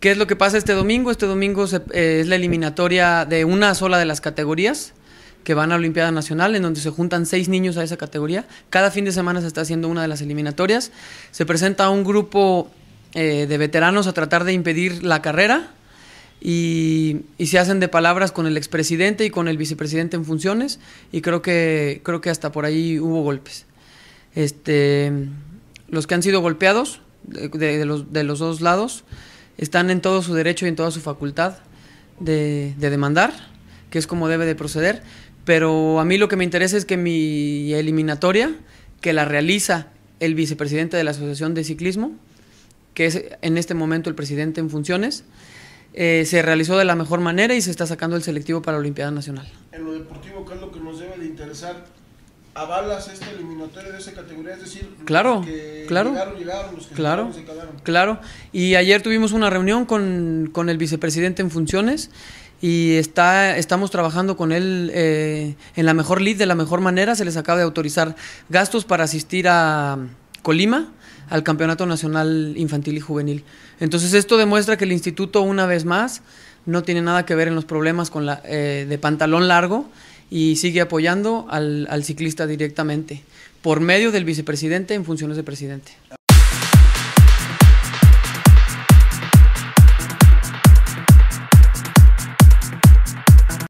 ¿Qué es lo que pasa este domingo? Este domingo eh, es la eliminatoria de una sola de las categorías que van a la Olimpiada Nacional, en donde se juntan seis niños a esa categoría. Cada fin de semana se está haciendo una de las eliminatorias. Se presenta un grupo eh, de veteranos a tratar de impedir la carrera y, se hacen de palabras con el expresidente y con el vicepresidente en funciones y creo que, creo que hasta por ahí hubo golpes. Este, los que han sido golpeados los, de los dos lados están en todo su derecho y en toda su facultad de, demandar, que es como debe de proceder, pero a mí lo que me interesa es que mi eliminatoria, que la realiza el vicepresidente de la Asociación de Ciclismo, que es en este momento el presidente en funciones, eh, se realizó de la mejor manera y se está sacando el selectivo para la Olimpiada Nacional. En lo deportivo, ¿qué es lo que nos debe de interesar avalas este eliminatorio de esa categoría, es decir, claro, que claro, llegaron, los que claro, claro. Y ayer tuvimos una reunión con, el vicepresidente en funciones y está, estamos trabajando con él eh, en la mejor lead, de la mejor manera. Se les acaba de autorizar gastos para asistir a Colima al Campeonato Nacional Infantil y Juvenil. Entonces esto demuestra que el instituto una vez más no tiene nada que ver en los problemas con la, eh, de pantalón largo y sigue apoyando al, ciclista directamente por medio del vicepresidente en funciones de presidente.